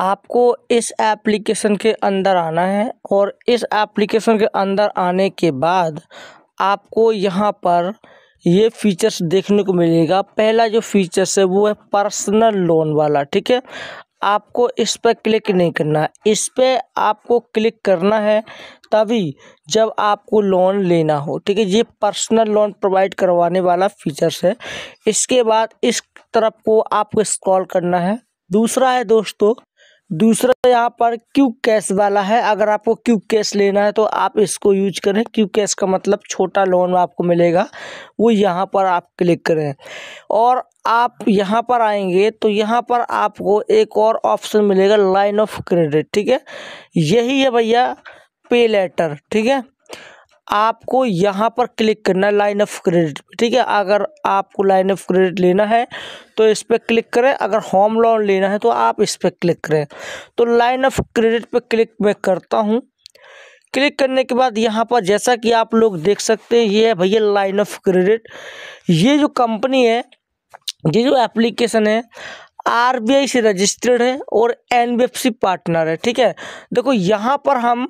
आपको इस एप्लीकेशन के अंदर आना है और इस एप्लीकेशन के अंदर आने के बाद आपको यहाँ पर ये फीचर्स देखने को मिलेगा पहला जो फीचर्स है वो है पर्सनल लोन वाला ठीक है आपको इस पर क्लिक नहीं करना इस पर आपको क्लिक करना है तभी जब आपको लोन लेना हो ठीक है ये पर्सनल लोन प्रोवाइड करवाने वाला फीचर्स है इसके बाद इस तरफ को आपको स्क्रॉल करना है दूसरा है दोस्तों दूसरा यहाँ पर क्यू कैश वाला है अगर आपको क्यू कैश लेना है तो आप इसको यूज करें क्यू कैश का मतलब छोटा लोन आपको मिलेगा वो यहाँ पर आप क्लिक करें और आप यहाँ पर आएंगे तो यहाँ पर आपको एक और ऑप्शन मिलेगा लाइन ऑफ क्रेडिट ठीक है यही है भैया पे लेटर ठीक है आपको यहाँ पर क्लिक करना है लाइन ऑफ क्रेडिट ठीक है अगर आपको लाइन ऑफ क्रेडिट लेना है तो इस पर क्लिक करें अगर होम लोन लेना है तो आप इस पर क्लिक करें तो लाइन ऑफ क्रेडिट पर क्लिक मैं करता हूँ क्लिक करने के बाद यहाँ पर जैसा कि आप लोग देख सकते हैं ये है भैया लाइन ऑफ क्रेडिट ये जो कंपनी है ये जो एप्लीकेशन है आर से रजिस्टर्ड है और एन पार्टनर है ठीक है देखो यहाँ पर हम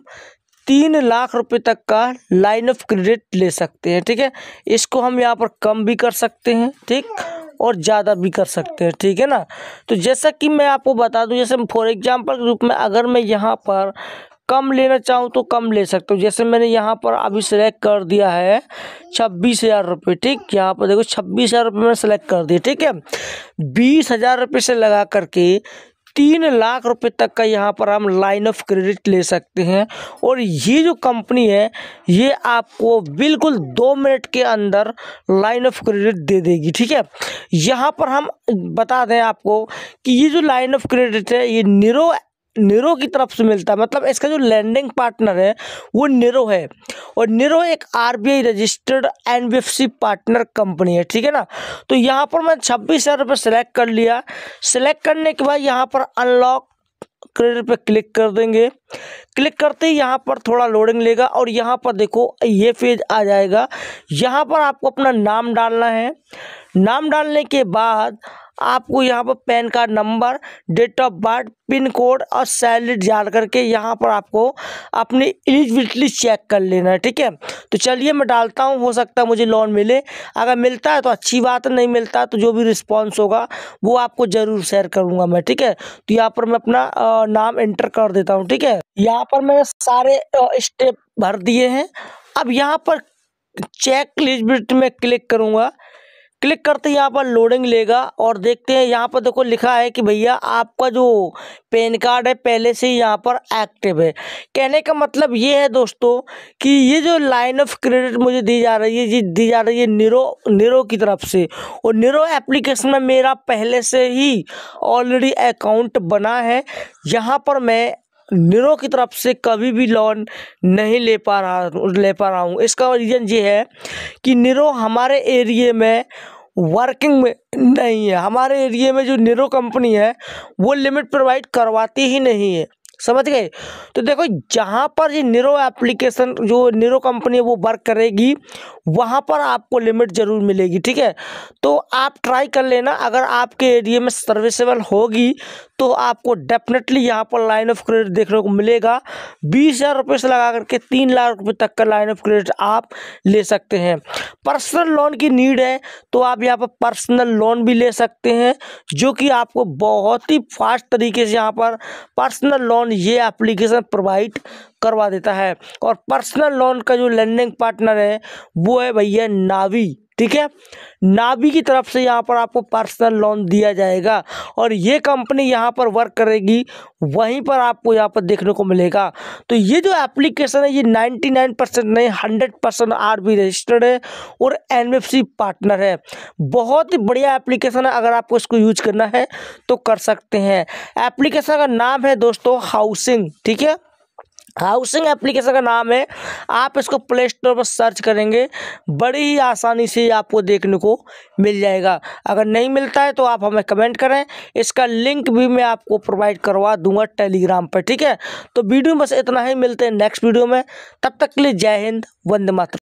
तीन लाख रुपए तक का लाइन ऑफ क्रेडिट ले सकते हैं ठीक है इसको हम यहाँ पर कम भी कर सकते हैं ठीक और ज़्यादा भी कर सकते हैं ठीक है ना तो जैसा कि मैं आपको बता दूँ जैसे फॉर एग्जांपल के रूप में अगर मैं यहाँ पर कम लेना चाहूँ तो कम ले सकता हूँ जैसे मैंने यहाँ पर अभी सेलेक्ट कर दिया है छब्बीस हज़ार रुपये ठीक यहाँ पर देखो छब्बीस हज़ार रुपये मैंने सेलेक्ट कर दिया ठीक है बीस हज़ार रुपये से लगा करके तीन लाख रुपए तक का यहाँ पर हम लाइन ऑफ क्रेडिट ले सकते हैं और ये जो कंपनी है ये आपको बिल्कुल दो मिनट के अंदर लाइन ऑफ क्रेडिट दे देगी ठीक है यहाँ पर हम बता दें आपको कि ये जो लाइन ऑफ क्रेडिट है ये निरो निरो की तरफ से मिलता है मतलब इसका जो लैंडिंग पार्टनर है वो निरो है और निरो एक RBI registered NBFC partner company है ठीक है ना तो यहाँ पर मैं छब्बीस हज़ार रुपये सेलेक्ट कर लिया सेलेक्ट करने के बाद यहाँ पर अनलॉक क्रेडिट पे क्लिक कर देंगे क्लिक करते ही यहाँ पर थोड़ा लोडिंग लेगा और यहाँ पर देखो ये पेज आ जाएगा यहाँ पर आपको अपना नाम डालना है नाम डालने के बाद आपको यहाँ पर PAN card number date of birth pin code और सैलरी डाल करके यहाँ पर आपको अपनी एलिजिबिलिटी चेक कर लेना है ठीक है तो चलिए मैं डालता हूँ हो सकता है मुझे लोन मिले अगर मिलता है तो अच्छी बात है नहीं मिलता तो जो भी रिस्पॉन्स होगा वो आपको ज़रूर शेयर करूँगा मैं ठीक है तो यहाँ पर मैं अपना नाम एंटर कर देता हूँ ठीक है यहाँ पर मैंने सारे स्टेप भर दिए हैं अब यहाँ पर चेक एलिजिबिलिटी में क्लिक करूँगा क्लिक करते यहाँ पर लोडिंग लेगा और देखते हैं यहाँ पर देखो लिखा है कि भैया आपका जो पैन कार्ड है पहले से ही यहाँ पर एक्टिव है कहने का मतलब ये है दोस्तों कि ये जो लाइन ऑफ क्रेडिट मुझे दी जा रही है जी दी जा रही है निरो निरो की तरफ से और निरो एप्लीकेशन में मेरा पहले से ही ऑलरेडी अकाउंट बना है यहाँ पर मैं निरो की तरफ से कभी भी लोन नहीं ले पा रहा ले पा रहा हूँ इसका रीज़न ये है कि निरो हमारे एरिए में वर्किंग में नहीं है हमारे एरिए में जो निरो कंपनी है वो लिमिट प्रोवाइड करवाती ही नहीं है समझ गए तो देखो जहाँ पर ये निरो एप्लीकेशन जो निरो कंपनी है वो वर्क करेगी वहाँ पर आपको लिमिट ज़रूर मिलेगी ठीक है तो आप ट्राई कर लेना अगर आपके एरिया में सर्विसेबल होगी तो आपको डेफिनेटली यहाँ पर लाइन ऑफ क्रेडिट देखने को मिलेगा बीस हज़ार रुपये से लगा करके तीन लाख रुपये तक का लाइन ऑफ क्रेडिट आप ले सकते हैं पर्सनल लोन की नीड है तो आप यहाँ पर पर्सनल लोन भी ले सकते हैं जो कि आपको बहुत ही फास्ट तरीके से यहाँ पर पर्सनल लोन ये एप्लीकेशन प्रोवाइड करवा देता है और पर्सनल लोन का जो लैंडिंग पार्टनर है वो है भैया नावी ठीक है नावी की तरफ से यहाँ पर आपको पर्सनल लोन दिया जाएगा और ये कंपनी यहाँ पर वर्क करेगी वहीं पर आपको यहाँ पर देखने को मिलेगा तो ये जो एप्लीकेशन है ये 99 परसेंट नहीं 100 परसेंट आर रजिस्टर्ड है और एन पार्टनर है बहुत ही बढ़िया एप्लीकेशन है अगर आपको इसको यूज करना है तो कर सकते हैं एप्लीकेशन का नाम है दोस्तों हाउसिंग ठीक है हाउसिंग एप्लीकेशन का नाम है आप इसको प्ले स्टोर पर सर्च करेंगे बड़ी ही आसानी से आपको देखने को मिल जाएगा अगर नहीं मिलता है तो आप हमें कमेंट करें इसका लिंक भी मैं आपको प्रोवाइड करवा दूंगा टेलीग्राम पर ठीक है तो वीडियो में बस इतना ही मिलते हैं नेक्स्ट वीडियो में तब तक के लिए जय हिंद वंदे मात्र